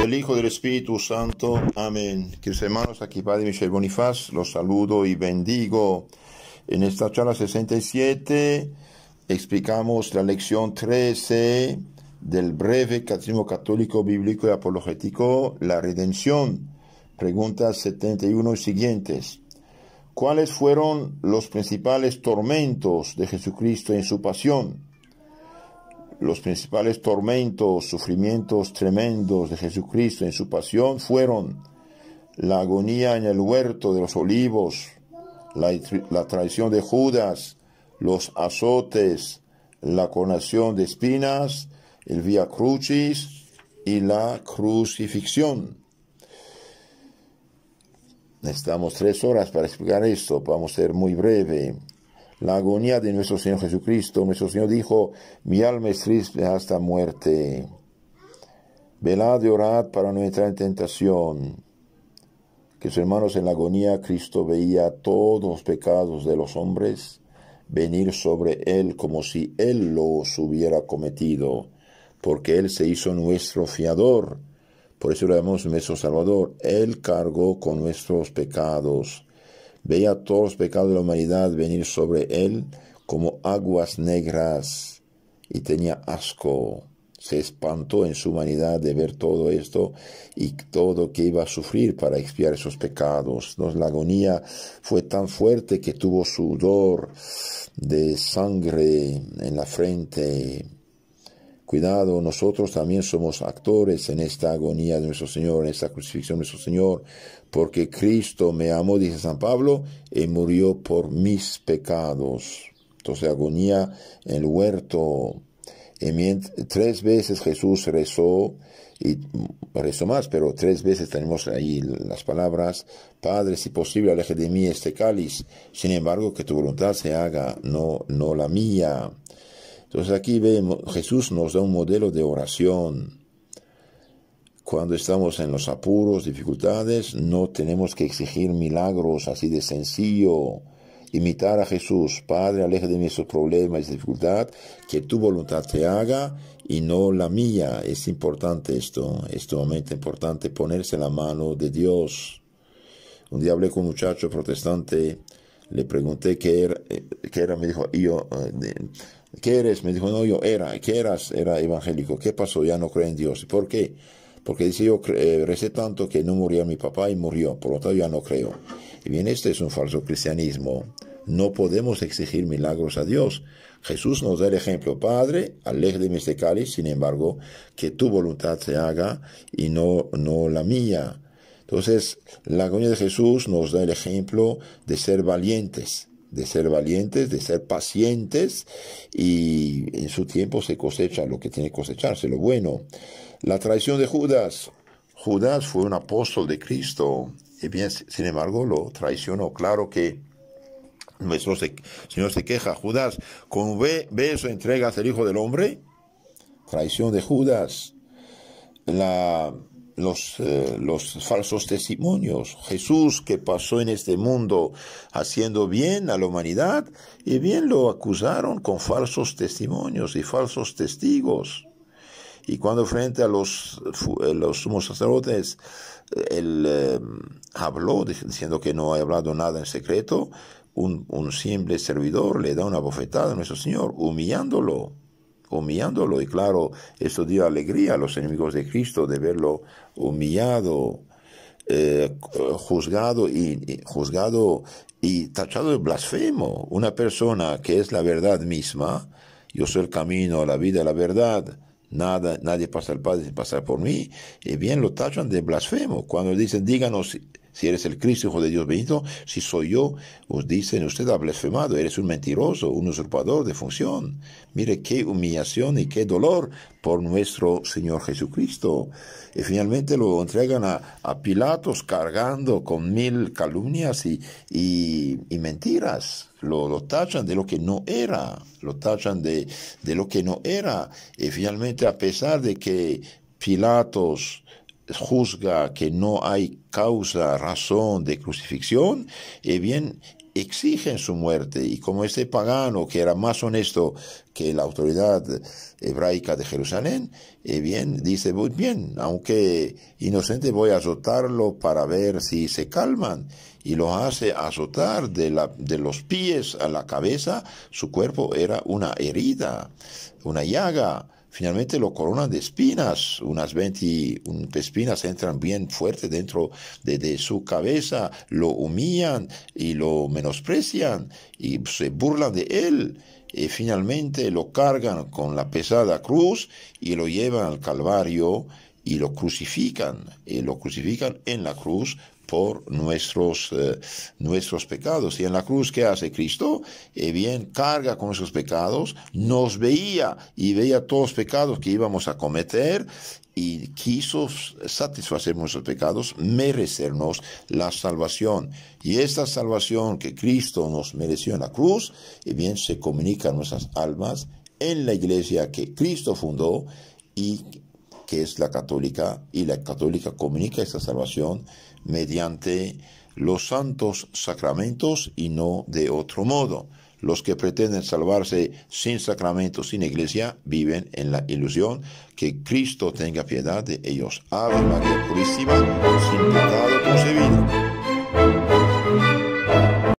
del Hijo del Espíritu Santo. Amén. Queridos hermanos, aquí Padre Michel Bonifaz, los saludo y bendigo. En esta charla 67 explicamos la lección 13 del breve Catecismo Católico Bíblico y Apologético, la redención. Preguntas 71 y siguientes. ¿Cuáles fueron los principales tormentos de Jesucristo en su pasión? Los principales tormentos, sufrimientos tremendos de Jesucristo en su pasión fueron la agonía en el huerto de los olivos, la, traición de Judas, los azotes, la coronación de espinas, el via crucis y la crucifixión. Necesitamos tres horas para explicar esto, vamos a ser muy breve la agonía de nuestro Señor Jesucristo. Nuestro Señor dijo, mi alma es triste hasta muerte. Velad y orad para no entrar en tentación. Que sus hermanos en la agonía Cristo veía todos los pecados de los hombres venir sobre él como si él los hubiera cometido, porque él se hizo nuestro fiador. Por eso le llamamos nuestro Salvador. Él cargó con nuestros pecados Veía todos los pecados de la humanidad venir sobre él como aguas negras y tenía asco. Se espantó en su humanidad de ver todo esto y todo que iba a sufrir para expiar esos pecados. La agonía fue tan fuerte que tuvo sudor de sangre en la frente Cuidado, nosotros también somos actores en esta agonía de nuestro Señor, en esta crucifixión de nuestro Señor, porque Cristo me amó, dice San Pablo, y murió por mis pecados. Entonces, agonía en el huerto. tres veces Jesús rezó, y rezó más, pero tres veces tenemos ahí las palabras, Padre, si posible, aleje de mí este cáliz, sin embargo, que tu voluntad se haga, no, no la mía. Entonces aquí vemos, Jesús nos da un modelo de oración. Cuando estamos en los apuros, dificultades, no tenemos que exigir milagros así de sencillo. Imitar a Jesús, Padre, aleja de mí esos problemas y dificultad, que tu voluntad te haga y no la mía. Es importante esto, es importante ponerse la mano de Dios. Un día hablé con un muchacho protestante, le pregunté qué era, eh, era me dijo, yo... Eh, ¿Qué eres? Me dijo, no, yo era. ¿Qué eras? Era evangélico. ¿Qué pasó? Ya no creo en Dios. ¿Por qué? Porque dice, yo eh, recé tanto que no murió mi papá y murió. Por lo tanto, ya no creo. Y bien, este es un falso cristianismo. No podemos exigir milagros a Dios. Jesús nos da el ejemplo. Padre, aleje de este cáliz. Sin embargo, que tu voluntad se haga y no, no la mía. Entonces, la agonía de Jesús nos da el ejemplo de ser valientes de ser valientes, de ser pacientes y en su tiempo se cosecha lo que tiene que cosecharse, lo bueno. La traición de Judas. Judas fue un apóstol de Cristo y bien, sin embargo, lo traicionó. Claro que nuestro Señor se queja, Judas, con ve, beso entregas el Hijo del Hombre. Traición de Judas. La eh, los, falsos testimonios. Jesús que pasó en este mundo haciendo bien a la humanidad y bien lo acusaron con falsos testimonios y falsos testigos. Y cuando frente a los, eh, los sumos sacerdotes él eh, habló diciendo que no ha hablado nada en secreto, un simple servidor le da una bofetada a nuestro Señor, humillándolo humillándolo. Y claro, esto dio alegría a los enemigos de Cristo de verlo humillado, eh, juzgado y, juzgado y tachado de blasfemo. Una persona que es la verdad misma, yo soy el camino, la vida, la verdad. Nada, nadie pasa al Padre sin pasar por mí, y bien lo tachan de blasfemo. Cuando dicen, díganos si eres el Cristo, Hijo de Dios bendito, si soy yo, os dicen, usted ha blasfemado, eres un mentiroso, un usurpador de función. Mire qué humillación y qué dolor por nuestro Señor Jesucristo. Y finalmente lo entregan a, Pilatos cargando con mil calumnias y, y, mentiras. Lo, lo, tachan de lo que no era, lo tachan de, de lo que no era. Y finalmente, a pesar de que Pilatos juzga que no hay causa, razón de crucifixión, eh bien, exigen su muerte. Y como este pagano, que era más honesto que la autoridad hebraica de Jerusalén, eh bien, dice, muy bien, aunque inocente voy a azotarlo para ver si se calman. Y lo hace azotar de, de los pies a la cabeza. Su cuerpo era una herida, una llaga finalmente lo coronan de espinas. Unas veinte espinas entran bien fuerte dentro de, su cabeza, lo humillan y lo menosprecian y se burlan de él. Y finalmente lo cargan con la pesada cruz y lo llevan al Calvario y lo crucifican, y lo crucifican en la cruz por nuestros, eh, nuestros pecados. Y en la cruz, ¿qué hace Cristo? Eh, bien, carga con esos pecados, nos veía y veía todos los pecados que íbamos a cometer y quiso satisfacer nuestros pecados, merecernos la salvación. Y esta salvación que Cristo nos mereció en la cruz, eh, bien, se comunica a nuestras almas en la iglesia que Cristo fundó y que es la católica, y la católica comunica esta salvación mediante los santos sacramentos y no de otro modo. Los que pretenden salvarse sin sacramentos, sin iglesia, viven en la ilusión que Cristo tenga piedad de ellos. Ave María Purísima, sin pecado concebido.